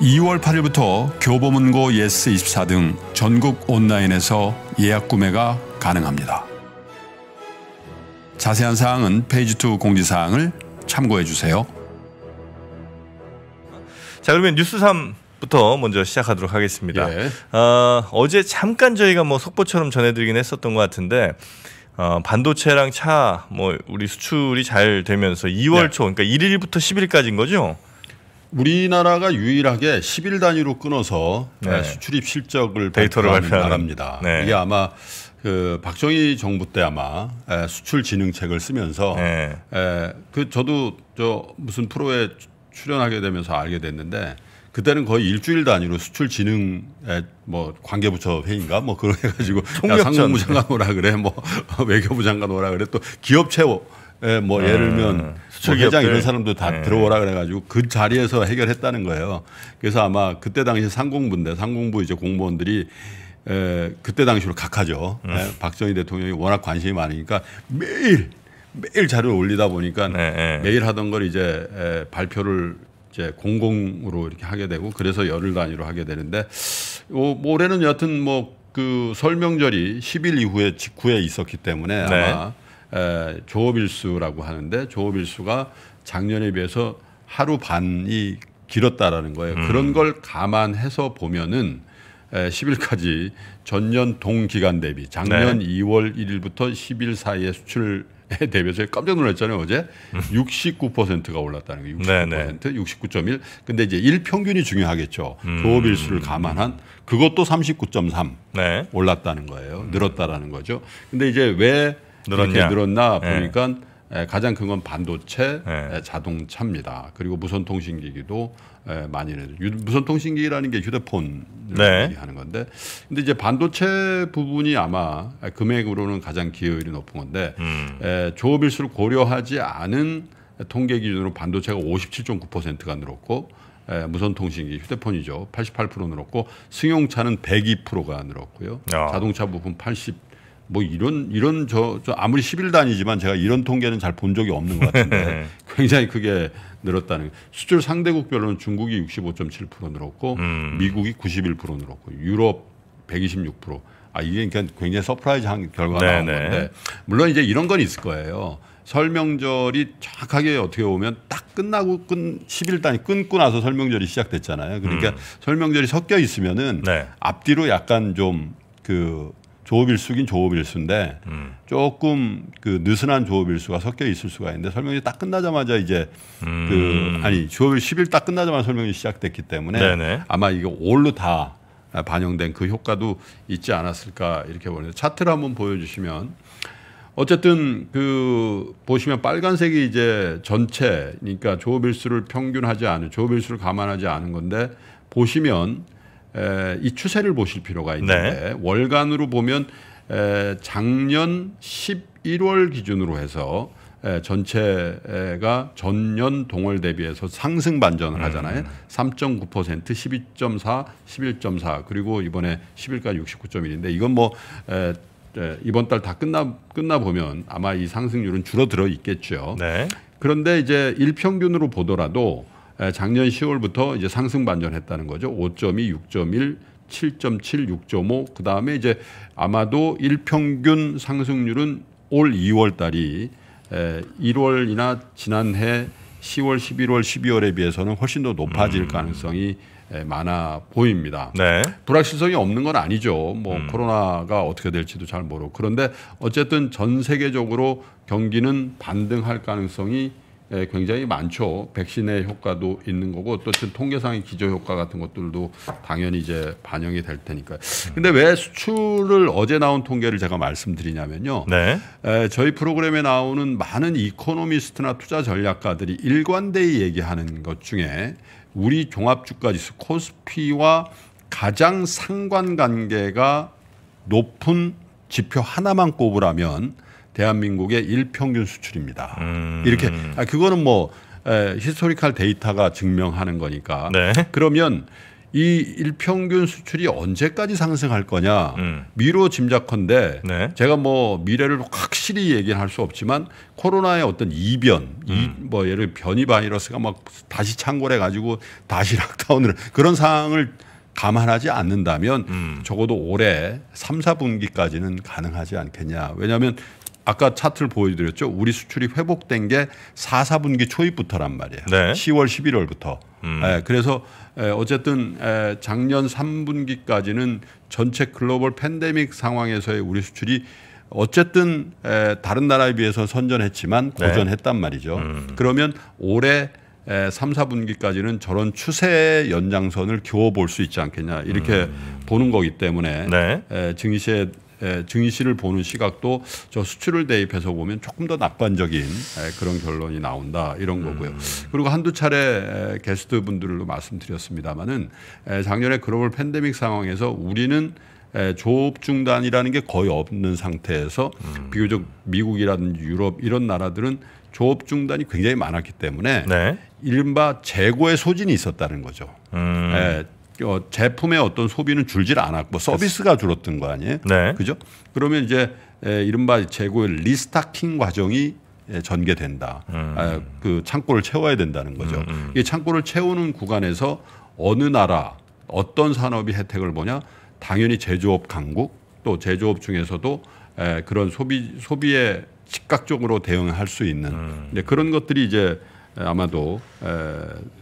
2월 8일부터 교보문고 예스24 등 전국 온라인에서 예약 구매가 가능합니다. 자세한 사항은 페이지2 공지사항을 참고해 주세요. 자 그러면 뉴스 3부터 먼저 시작하도록 하겠습니다. 예. 어, 제 잠깐 저희가 뭐 속보처럼 전해드리긴 했었던 것 같은데 어, 반도체랑 차 뭐 우리 수출이 잘 되면서 2월 네. 초 그러니까 1일부터 10일까지인 거죠? 우리나라가 유일하게 10일 단위로 끊어서 네. 네. 수출입 실적을 데이터를 발표한 나라입니다. 네. 이게 아마 그 박정희 정부 때 아마 수출 진흥책을 쓰면서 네. 에, 그 저도 저 무슨 프로에 출연하게 되면서 알게 됐는데 그때는 거의 일주일 단위로 수출 진흥 뭐 관계부처 회의인가 뭐 그런 해가지고 야, 상무부 장관 오라 그래 뭐 외교부 장관 오라 그래 또 기업체 예, 뭐 예를 들면 음. 뭐 회장 이런 사람도 다 네. 들어오라 그래가지고 그 자리에서 해결했다는 거예요. 그래서 아마 그때 당시 상공부인데 상공부 이제 공무원들이 에, 예, 그때 당시로 각하죠. 음. 예, 박정희 대통령이 워낙 관심이 많으니까 매일 매일 자료를 올리다 보니까 네, 네. 매일 하던 걸 이제 에, 발표를 이제 공공으로 이렇게 하게 되고 그래서 열흘 단위로 하게 되는데 뭐, 뭐 올해는 여하튼 뭐 그 설명절이 10일 이후에 직후에 있었기 때문에 네. 아마 조업일수라고 하는데 조업일수가 작년에 비해서 하루 반이 길었다라는 거예요. 음. 그런 걸 감안해서 보면은 10일까지 전년 동기간 대비 작년 네. 2월 1일부터 10일 사이에 수출 에 대비해서 깜짝 놀랐잖아요 어제 69%가 음. 올랐다는 거예요. 69% 69.1. 근데 이제 일 평균이 중요하겠죠. 음. 조업일수를 감안한 그것도 39.3 네. 올랐다는 거예요. 늘었다라는 거죠. 근데 이제 왜 늘었냐. 늘었나 예. 보니까 예, 가장 큰 건 반도체, 예. 자동차입니다. 그리고 무선통신기기도 많이 무선통신기기라는 게 휴대폰 네. 하는 건데, 근데 이제 반도체 부분이 아마 금액으로는 가장 기여율이 높은 건데 음. 조업일수를 고려하지 않은 통계 기준으로 반도체가 57.9%가 늘었고 에, 무선통신기 휴대폰이죠. 88% 늘었고 승용차는 102%가 늘었고요. 어. 자동차 부분80 뭐 이런 이런 저, 저 아무리 11단이지만 제가 이런 통계는 잘 본 적이 없는 것 같은데 네. 굉장히 크게 늘었다는 수출 상대국별로는 중국이 65.7% 늘었고 음. 미국이 91% 늘었고 유럽 126%. 아 이게 그러니까 굉장히 서프라이즈한 결과가 네네. 나온 네. 건데 물론 이제 이런 건 있을 거예요. 설명절이 정확하게 어떻게 보면 딱 끝나고 끈 11단이 끊고 나서 설명절이 시작됐잖아요. 그러니까 음. 설명절이 섞여 있으면은 네. 앞뒤로 약간 좀그 조업일수긴 조업일수인데 음. 조금 그 느슨한 조업일수가 섞여 있을 수가 있는데 설명이 딱 끝나자마자 이제 그 음. 그 아니 조업 10일 딱 끝나자마자 설명이 시작됐기 때문에 네네. 아마 이게 올로 다 반영된 그 효과도 있지 않았을까 이렇게 보는데 차트를 한번 보여주시면 어쨌든 그 보시면 빨간색이 이제 전체 그러니까 조업일수를 평균하지 않은 조업일수를 감안하지 않은 건데 보시면 에, 이 추세를 보실 필요가 있는데 네. 월간으로 보면 에, 작년 11월 기준으로 해서 에, 전체가 전년 동월 대비해서 상승 반전을 음. 하잖아요. 음. 3.9%, 12.4, 11.4 그리고 이번에 11까지 69.1인데 이건 뭐 에, 에, 이번 달 다 끝나 끝나 보면 아마 이 상승률은 줄어들어 있겠죠. 네. 그런데 이제 일평균으로 보더라도 작년 10월부터 이제 상승 반전했다는 거죠. 5.2, 6.1, 7.7, 6.5. 그 다음에 이제 아마도 일평균 상승률은 올 2월 달이 1월이나 지난해 10월, 11월, 12월에 비해서는 훨씬 더 높아질 음. 가능성이 많아 보입니다. 네. 불확실성이 없는 건 아니죠. 뭐 음. 코로나가 어떻게 될지도 잘 모르고 그런데 어쨌든 전 세계적으로 경기는 반등할 가능성이 예, 굉장히 많죠. 백신의 효과도 있는 거고 또 지금 통계상의 기저 효과 같은 것들도 당연히 이제 반영이 될 테니까요. 런데왜 수출을 어제 나온 통계를 제가 말씀드리냐면요. 네. 에, 예, 저희 프로그램에 나오는 많은 이코노미스트나 투자 전략가들이 일관되게 얘기하는 것 중에 우리 종합주가지수 코스피와 가장 상관관계가 높은 지표 하나만 꼽으라면 대한민국의 일평균 수출입니다. 음. 이렇게 아, 그거는 뭐 에, 히스토리컬 데이터가 증명하는 거니까. 네. 그러면 이 일평균 수출이 언제까지 상승할 거냐 음. 미로 짐작컨대 네. 제가 뭐 미래를 확실히 얘기는 할수 없지만 코로나의 어떤 이변 음. 이, 뭐 예를 변이 바이러스가 막 다시 창궐해 가지고 다시 락다운을 그런 상황을 감안하지 않는다면 음. 적어도 올해 3, 4분기까지는 가능하지 않겠냐. 왜냐하면 아까 차트를 보여드렸죠. 우리 수출이 회복된 게 4, 4분기 초입부터란 말이에요. 네. 10월, 11월부터. 음. 예, 그래서 예, 어쨌든 예, 작년 3분기까지는 전체 글로벌 팬데믹 상황에서의 우리 수출이 어쨌든 예, 다른 나라에 비해서 선전했지만 네. 고전했단 네. 말이죠. 음. 그러면 올해 3, 4분기까지는 저런 추세의 연장선을 겨워 볼 수 있지 않겠냐 이렇게 음. 보는 거기 때문에 네. 증시에 예, 증시를 보는 시각도 저 수출을 대입해서 보면 조금 더 낙관적인 예, 그런 결론이 나온다 이런 거고요. 음. 그리고 한두 차례 예, 게스트 분들로 말씀드렸습니다만은 작년에 글로벌 팬데믹 상황에서 우리는 조업 중단이라는 게 거의 없는 상태에서 음. 비교적 미국이라든지 유럽 이런 나라들은 조업 중단이 굉장히 많았기 때문에 네. 이른바 재고의 소진이 있었다는 거죠. 음. 예, 어, 제품의 어떤 소비는 줄질 않았고 서비스가 줄었던 거 아니에요? 네. 그죠? 그러면 이제 에, 이른바 재고 의 리스타킹 과정이 에, 전개된다. 음. 아, 그 창고를 채워야 된다는 거죠. 음, 음. 이 창고를 채우는 구간에서 어느 나라 어떤 산업이 혜택을 보냐? 당연히 제조업 강국 또 제조업 중에서도 에, 그런 소비 소비에 즉각적으로 대응할 수 있는 음. 그런 것들이 이제 아마도 에,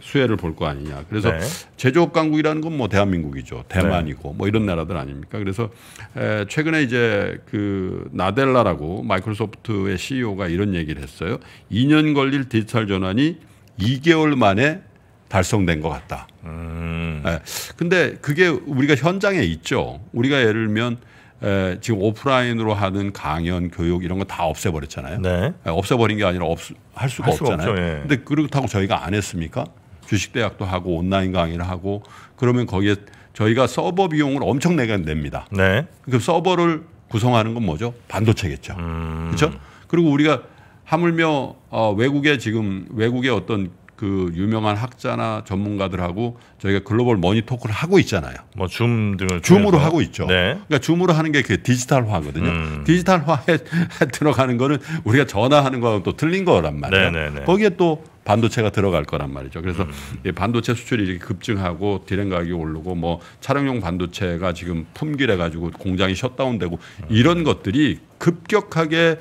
수혜를 볼 거 아니냐. 그래서 네. 제조업 강국이라는 건 뭐 대한민국이죠. 대만이고 네. 뭐 이런 나라들 아닙니까? 그래서 에, 최근에 이제 그 나델라라고 마이크로소프트의 CEO가 이런 얘기를 했어요. 2년 걸릴 디지털 전환이 2개월 만에 달성된 것 같다. 음. 네. 근데 그게 우리가 현장에 있죠. 우리가 예를 들면 에, 지금 오프라인으로 하는 강연, 교육 이런 거 다 없애버렸잖아요. 네. 없애버린 게 아니라 없, 할 수가, 할 수가 없잖아요. 없죠, 예. 근데 그렇다고 저희가 안 했습니까? 주식대학도 하고 온라인 강의를 하고 그러면 거기에 저희가 서버 비용을 엄청 내게 됩니다 네. 그 서버를 구성하는 건 뭐죠? 반도체겠죠. 음. 그렇죠? 그리고 우리가 하물며 어, 외국에 지금 외국의 어떤 그 유명한 학자나 전문가들하고 저희가 글로벌 머니 토크를 하고 있잖아요. 뭐줌 등을 줌으로 통해서. 하고 있죠. 네. 그러니까 줌으로 하는 게그 디지털화거든요. 음. 디지털화에 들어가는 거는 우리가 전화하는 거하고 또 틀린 거란 말이에요. 네네네. 네, 네. 거기에 또 반도체가 들어갈 거란 말이죠. 그래서 음. 반도체 수출이 이렇게 급증하고 디램 가격이 오르고 뭐 차량용 반도체가 지금 품귀래 가지고 공장이 셧다운되고 음. 이런 것들이 급격하게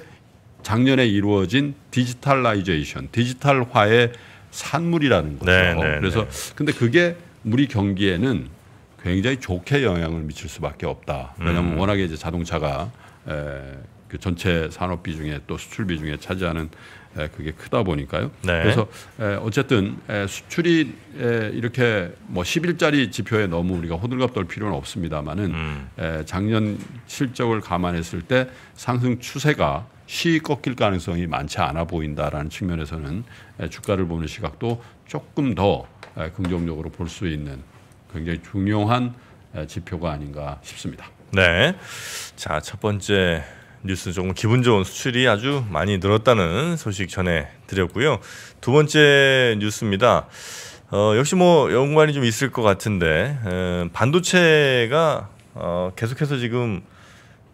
작년에 이루어진 디지털라이제이션, 디지털화의 산물이라는 거죠. 네, 네, 그래서 네. 근데 그게 우리 경기에는 굉장히 좋게 영향을 미칠 수밖에 없다. 왜냐하면 음. 워낙에 이제 자동차가 에, 그 전체 산업 비중에 또 수출 비중에 차지하는 그게 크다 보니까요. 네. 그래서 어쨌든 수출이 이렇게 뭐1 0일리 지표에 너무 우리가 호들갑 떨 필요는 없습니다만은 음. 작년 실적을 감안했을 때 상승 추세가 시 꺾일 가능성이 많지 않아 보인다라는 측면에서는 주가를 보는 시각도 조금 더 긍정적으로 볼 수 있는 굉장히 중요한 지표가 아닌가 싶습니다. 네. 자, 첫 번째 뉴스 조금 기분 좋은 수출이 아주 많이 늘었다는 소식 전해드렸고요. 두 번째 뉴스입니다. 어, 역시 뭐 연관이 좀 있을 것 같은데 에, 반도체가 어, 계속해서 지금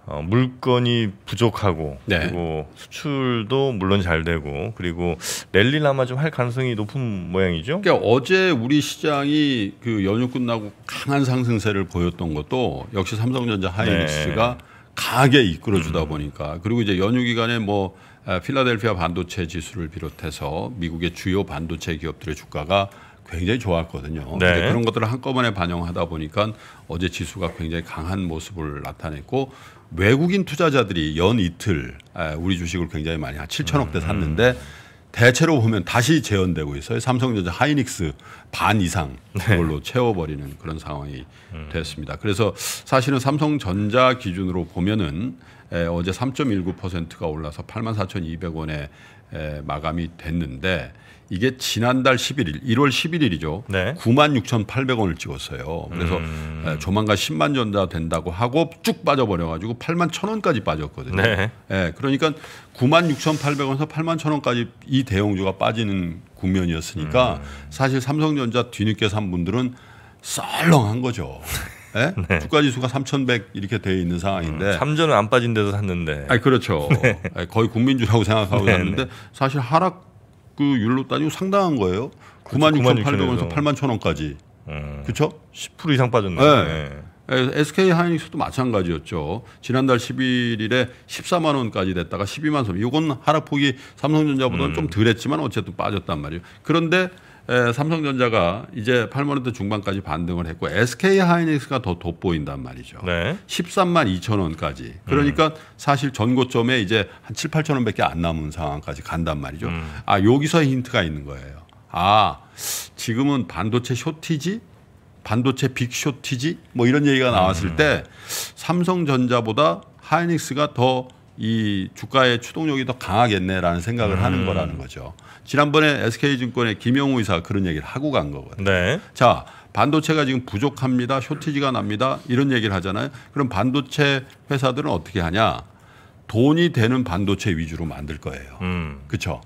어, 물건이 부족하고 네. 그리고 수출도 물론 잘 되고 그리고 랠리를 아마 좀 할 가능성이 높은 모양이죠. 그러니까 어제 우리 시장이 그 연휴 끝나고 강한 상승세를 보였던 것도 역시 삼성전자 하이닉스가 네. 강하게 이끌어주다 보니까 그리고 이제 연휴 기간에 뭐 아, 필라델피아 반도체 지수를 비롯해서 미국의 주요 반도체 기업들의 주가가 굉장히 좋았거든요. 네. 그런 것들을 한꺼번에 반영하다 보니까 어제 지수가 굉장히 강한 모습을 나타냈고 외국인 투자자들이 연 이틀 아, 우리 주식을 굉장히 많이 한 7천억 대 음. 샀는데 음. 대체로 보면 다시 재현되고 있어요. 삼성전자 하이닉스 반 이상 네. 그걸로 네. 채워버리는 그런 상황이 음. 됐습니다. 그래서 사실은 삼성전자 기준으로 보면은 에, 어제 3.19%가 올라서 84,200원에 에, 마감이 됐는데 이게 지난달 11일, 1월 11일이죠. 네. 9 6,800원을 찍었어요. 그래서 음. 조만간 10만 전자 된다고 하고 쭉 빠져버려가지고 8만 1,000원까지 빠졌거든요. 네. 네. 그러니까 9 6,800원에서 8만 1,000원까지 이 대형주가 빠지는 국면이었으니까 음. 사실 삼성전자 뒤늦게 산 분들은 썰렁한 거죠. 예? 네? 주가 지수가 3,100 이렇게 돼 있는 상황인데 음, 3전은 안 빠진 데서 샀는데. 아, 그렇죠. 네. 거의 국민주라고 생각하고 네, 샀는데 네. 사실 하락 그 율로 따지고 상당한 거예요. 96,800원에서 81,000원까지. 음. 그렇죠? 10% 예. 이상 빠졌네요. 네. 네. SK 하이닉스도 마찬가지였죠. 지난달 11일에 14만 원까지 됐다가 12만 3. 이건 하락폭이 삼성전자보다는 음. 좀 덜했지만 어쨌든 빠졌단 말이에요. 그런데 삼성전자가 이제 8만원대 중반까지 반등을 했고 SK 하이닉스가 더 돋보인단 말이죠. 네. 13만 2천 원까지. 그러니까 음. 사실 전고점에 이제 한 7, 8천 원밖에 안 남은 상황까지 간단 말이죠. 음. 아 여기서 힌트가 있는 거예요. 아 지금은 반도체 쇼티지, 반도체 빅 쇼티지 뭐 이런 얘기가 나왔을 음. 때 삼성전자보다 하이닉스가 더이 주가의 추동력이 더 강하겠네라는 생각을 음. 하는 거라는 거죠. 지난번에 SK증권의 김영우 의사 가 그런 얘기를 하고 간 거거든요. 네. 자, 반도체가 지금 부족합니다. 쇼티지가 납니다. 이런 얘기를 하잖아요. 그럼 반도체 회사들은 어떻게 하냐? 돈이 되는 반도체 위주로 만들 거예요. 음. 그렇죠?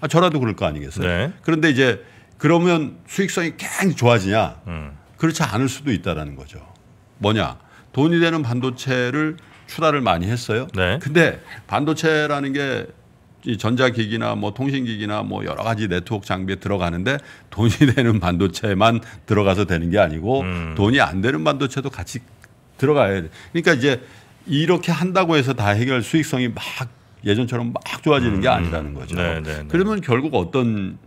아, 저라도 그럴 거 아니겠어요? 네. 그런데 이제 그러면 수익성이 굉장히 좋아지냐? 음. 그렇지 않을 수도 있다라는 거죠. 뭐냐? 돈이 되는 반도체를 추가를 많이 했어요. 네. 근데 반도체라는 게 전자기기나 뭐 통신기기나 뭐 여러 가지 네트워크 장비에 들어가는데 돈이 되는 반도체만 들어가서 되는 게 아니고 음. 돈이 안 되는 반도체도 같이 들어가야 돼. 그러니까 이제 이렇게 한다고 해서 다 해결 수익성이 막 예전처럼 막 좋아지는 게 음, 음. 아니라는 거죠. 네, 네, 네. 그러면 결국 어떤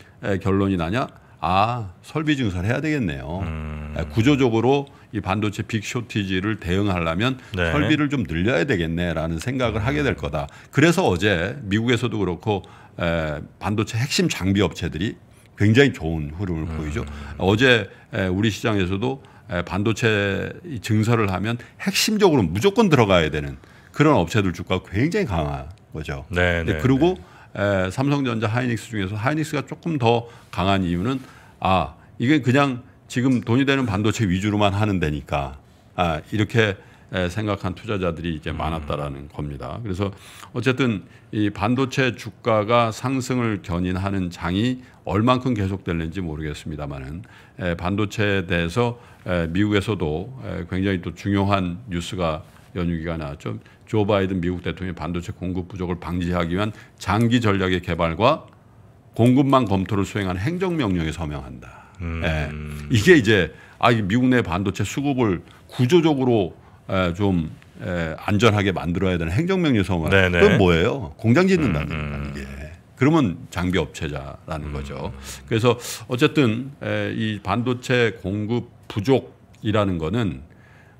결론이 나냐? 아 설비 증설해야 되겠네요. 음. 구조적으로 이 반도체 빅쇼티지를 대응하려면 네. 설비를 좀 늘려야 되겠네라는 생각을 하게 될 거다. 그래서 어제 미국에서도 그렇고 에, 반도체 핵심 장비 업체들이 굉장히 좋은 흐름을 음. 보이죠. 어제 에, 우리 시장에서도 에, 반도체 증설을 하면 핵심적으로 무조건 들어가야 되는 그런 업체들 주가 가 굉장히 강한 거죠. 네, 네, 그리고 네. 에, 삼성전자 하이닉스 중에서 하이닉스가 조금 더 강한 이유는 아 이게 그냥 지금 돈이 되는 반도체 위주로만 하는 데니까 아, 이렇게 생각한 투자자들이 이제 많았다라는 겁니다. 그래서 어쨌든 이 반도체 주가가 상승을 견인하는 장이 얼만큼 계속될는지 모르겠습니다만은 반도체에 대해서 미국에서도 굉장히 또 중요한 뉴스가 연휴기간 에 나왔죠. 조 바이든 미국 대통령이 반도체 공급 부족을 방지하기 위한 장기 전략의 개발과 공급망 검토를 수행하는 행정명령에 서명한다. 음. 예. 이게 이제 아 미국 내 반도체 수급을 구조적으로 에, 좀 에, 안전하게 만들어야 되는 행정명령 성원. 네, 네. 그건 뭐예요? 공장 짓는다는 음, 음, 음. 이게. 그러면 장비 업체자라는 음. 거죠. 그래서 어쨌든 에, 이 반도체 공급 부족이라는 거는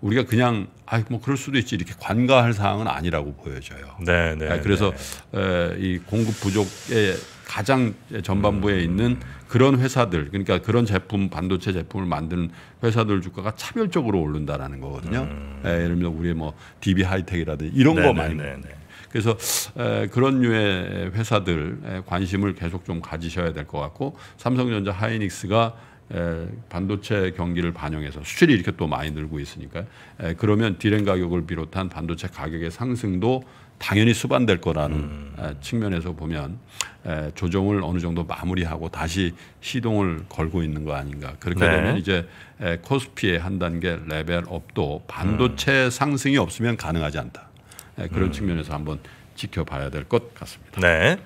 우리가 그냥 아 뭐 그럴 수도 있지 이렇게 관가할 사항은 아니라고 보여져요. 네, 네. 예, 그래서 네. 에, 이 공급 부족에 가장 전반부에 음. 있는 그런 회사들 그러니까 그런 제품 반도체 제품을 만드는 회사들 주가가 차별적으로 오른다라는 거거든요. 음. 예, 예를 들면 우리 뭐 DB 하이텍이라든지 이런 네네, 거 많이 네네. 그래서 에, 그런 류의 회사들 관심을 계속 좀 가지셔야 될 것 같고 삼성전자 하이닉스가 에, 반도체 경기를 반영해서 수출이 이렇게 또 많이 늘고 있으니까 에, 그러면 디램 가격을 비롯한 반도체 가격의 상승도 당연히 수반될 거라는 음. 측면에서 보면 조정을 어느 정도 마무리하고 다시 시동을 걸고 있는 거 아닌가. 그렇게 네. 되면 이제 코스피의 한 단계 레벨업도 반도체 음. 상승이 없으면 가능하지 않다. 그런 음. 측면에서 한번 지켜봐야 될 것 같습니다. 네.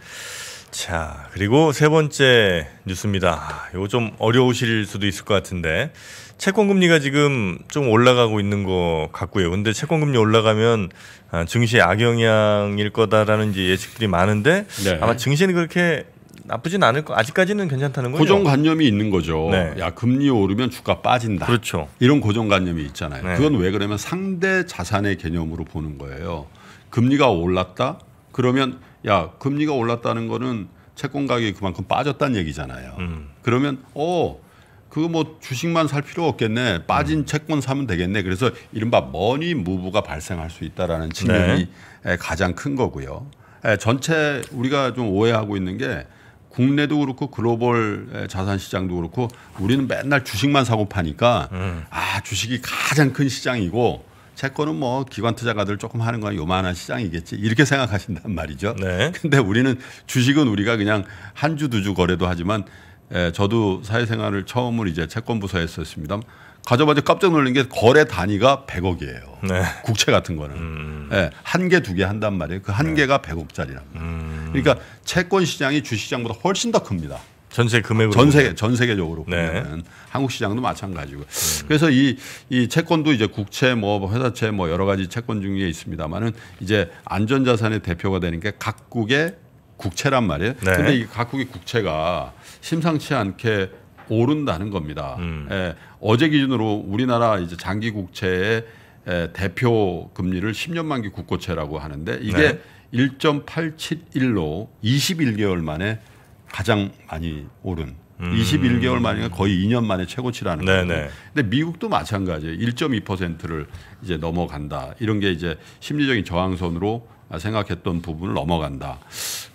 자, 그리고 세 번째 뉴스입니다. 이거 좀 어려우실 수도 있을 것 같은데 채권 금리가 지금 좀 올라가고 있는 것 같고요. 근데 채권 금리 올라가면 아, 증시 악영향일 거다라는 이제 예측들이 많은데 네. 아마 증시는 그렇게 나쁘진 않을 거 아직까지는 괜찮다는 거죠. 고정관념이 있는 거죠. 네. 야 금리 오르면 주가 빠진다. 그렇죠. 이런 고정관념이 있잖아요. 네. 그건 왜 그러면 상대 자산의 개념으로 보는 거예요. 금리가 올랐다 그러면 야 금리가 올랐다는 거는 채권 가격이 그만큼 빠졌다는 얘기잖아요. 음. 그러면 어 그거 뭐 주식만 살 필요 없겠네. 빠진 음. 채권 사면 되겠네. 그래서 이른바 머니 무브가 발생할 수 있다라는 측면이 네. 가장 큰 거고요. 전체 우리가 좀 오해하고 있는 게 국내도 그렇고 글로벌 자산 시장도 그렇고 우리는 맨날 주식만 사고 파니까 음. 아 주식이 가장 큰 시장이고 채권은 뭐 기관 투자가들 조금 하는 건 요만한 시장이겠지 이렇게 생각하신단 말이죠. 네. 근데 우리는 주식은 우리가 그냥 한 주 두주 주 거래도 하지만 에, 저도 사회생활을 처음으로 이제 채권 부서에서 했습니다. 가져봐서 깜짝 놀란 게 거래 단위가 100억이에요. 네. 국채 같은 거는 음. 예, 한 개, 두 개 한단 말이에요. 그한 네. 개가 100억짜리란 말이에요. 음. 그러니까 채권 시장이 주시장보다 식 훨씬 더 큽니다. 전세 금액으로 전 세계 전 세계적으로 보면 네. 한국 시장도 마찬가지고 음. 그래서 이 이 채권도 이제 국채 뭐 회사채 뭐 여러 가지 채권 중에 있습니다만은 이제 안전자산의 대표가 되는 게 각국의 국채란 말이에요. 네. 근데 이 각국의 국채가 심상치 않게 오른다는 겁니다. 음. 예, 어제 기준으로 우리나라 이제 장기 국채의 예, 대표 금리를 10년 만기 국고채라고 하는데 이게 네. 1.871로 21개월 만에 가장 많이 오른 음. 21개월 만이니까 거의 2년 만에 최고치라는 거예요. 근데 미국도 마찬가지예요. 1.2%를 이제 넘어간다. 이런 게 이제 심리적인 저항선으로 생각했던 부분을 넘어간다.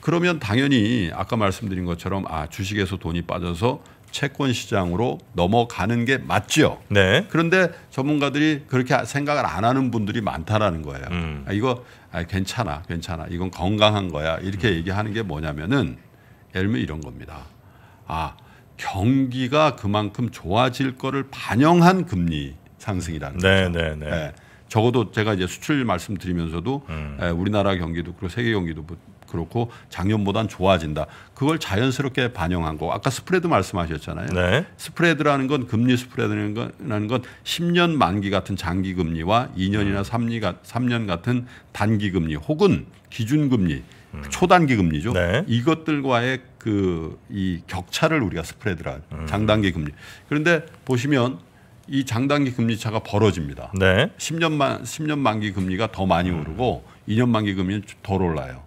그러면 당연히 아까 말씀드린 것처럼 아 주식에서 돈이 빠져서 채권 시장으로 넘어가는 게맞죠 네. 그런데 전문가들이 그렇게 생각을 안 하는 분들이 많다라는 거예요. 음. 아, 이거 아, 괜찮아, 괜찮아. 이건 건강한 거야. 이렇게 음. 얘기하는 게 뭐냐면은 예를 들면 이런 겁니다. 아, 경기가 그만큼 좋아질 거를 반영한 금리 상승이라는 네, 거죠. 네, 네, 네. 적어도 제가 이제 수출 말씀드리면서도 음. 에, 예, 우리나라 경기도 그리고 세계 경기도 뭐 그렇고 작년보단 좋아진다. 그걸 자연스럽게 반영한 거. 아까 스프레드 말씀하셨잖아요. 네. 스프레드라는 건 금리 스프레드라는 건 10년 만기 같은 장기 금리와 2년이나 3년 같은 단기 금리 혹은 기준 금리 음. 초단기 금리죠. 네. 이것들과의 그 이 격차를 우리가 스프레드라 음. 장단기 금리. 그런데 보시면 이 장단기 금리 차가 벌어집니다. 네. 10년만 10년 만기 금리가 더 많이 음. 오르고 2년 만기 금리는 덜 올라요.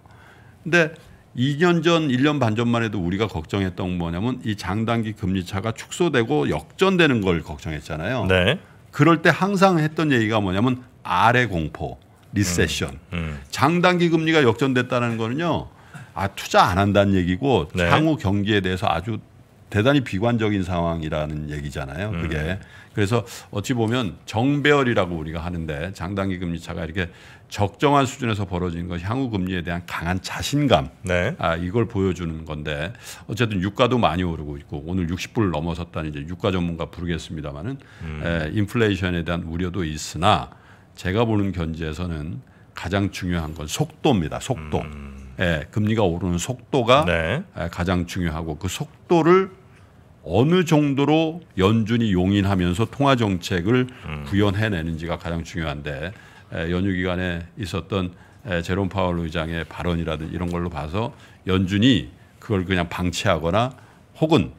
근데 2년 전, 1년 반 전만 해도 우리가 걱정했던 건 뭐냐면 이 장단기 금리 차가 축소되고 역전되는 걸 걱정했잖아요. 네. 그럴 때 항상 했던 얘기가 뭐냐면 아래 공포. 리세션. 음, 음. 음. 장단기 금리가 역전됐다는 거는요. 아, 투자 안 한다는 얘기고 네. 향후 경기에 대해서 아주 대단히 비관적인 상황이라는 얘기잖아요. 그게. 음. 그래서 어찌 보면 정배열이라고 우리가 하는데 장단기 금리 차가 이렇게 적정한 수준에서 벌어지는 것 향후 금리에 대한 강한 자신감. 네. 아, 이걸 보여주는 건데 어쨌든 유가도 많이 오르고 있고 오늘 60불 넘어섰다는 이제 유가 전문가 부르겠습니다마는 음. 에, 인플레이션에 대한 우려도 있으나 제가 보는 견지에서는 가장 중요한 건 속도입니다. 속도. 음. 예, 금리가 오르는 속도가 네. 예, 가장 중요하고 그 속도를 어느 정도로 연준이 용인하면서 통화 정책을 음. 구현해내는지가 가장 중요한데 예, 연휴 기간에 있었던 예, 제롬 파월 의장의 발언이라든 지 이런 걸로 봐서 연준이 그걸 그냥 방치하거나 혹은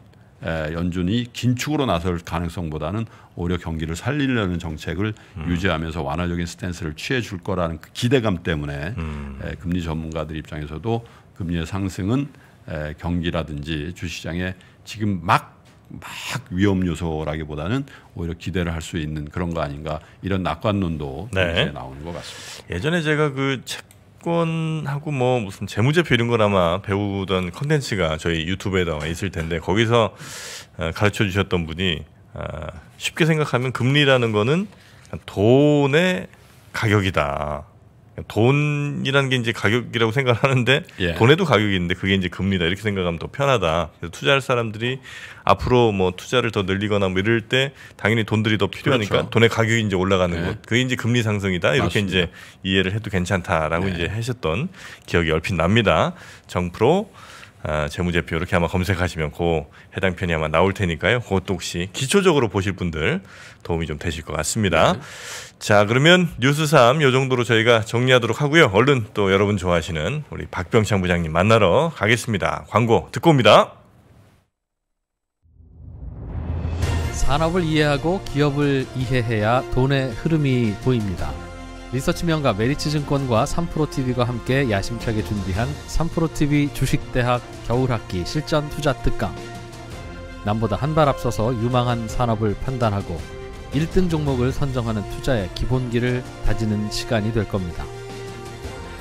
연준이 긴축으로 나설 가능성보다는 오히려 경기를 살리려는 정책을 음. 유지하면서 완화적인 스탠스를 취해 줄 거라는 그 기대감 때문에 음. 금리 전문가들 입장에서도 금리의 상승은 경기라든지 주시장에 지금 막 막 위험 요소라기보다는 오히려 기대를 할 수 있는 그런 거 아닌가 이런 낙관론도 네. 나오는 것 같습니다. 예전에 제가 그책 채권하고 뭐 무슨 재무제표 이런 걸 아마 배우던 컨텐츠가 저희 유튜브에다가 있을 텐데 거기서 어, 가르쳐 주셨던 분이 아, 쉽게 생각하면 금리라는 거는 돈의 가격이다. 돈이라는 게 이제 가격이라고 생각하는데 예. 돈에도 가격이 있는데 그게 이제 금리다 이렇게 생각하면 더 편하다. 그래서 투자할 사람들이 앞으로 뭐 투자를 더 늘리거나 뭐 이럴 때 당연히 돈들이 더 필요하니까 그렇죠. 돈의 가격이 이제 올라가는 네. 것. 그게 이제 금리 상승이다. 이렇게 맞습니다. 이제 이해를 해도 괜찮다라고 네. 이제 하셨던 기억이 얼핏 납니다. 정프로 아, 재무제표 이렇게 아마 검색하시면 그 해당 편이 아마 나올 테니까요. 그것도 혹시 기초적으로 보실 분들 도움이 좀 되실 것 같습니다. 네. 자, 그러면 뉴스 3요 정도로 저희가 정리하도록 하고요. 얼른 또 여러분 좋아하시는 우리 박병창 부장님 만나러 가겠습니다. 광고 듣고 옵니다. 산업을 이해하고 기업을 이해해야 돈의 흐름이 보입니다. 리서치명가 메리츠증권과 3프로TV가 함께 야심차게 준비한 3프로TV 주식대학 겨울학기 실전투자 특강. 남보다 한 발 앞서서 유망한 산업을 판단하고 1등 종목을 선정하는 투자의 기본기를 다지는 시간이 될 겁니다.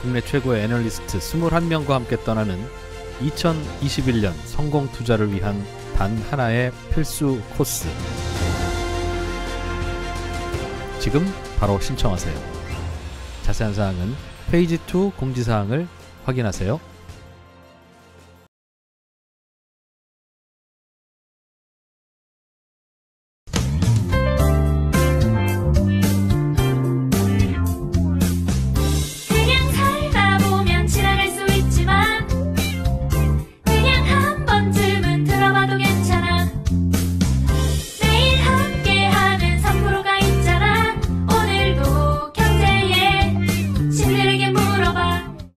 국내 최고의 애널리스트 21명과 함께 떠나는 2021년 성공 투자를 위한 단 하나의 필수 코스. 지금 바로 신청하세요. 자세한 사항은 페이지 2 공지사항을 확인하세요.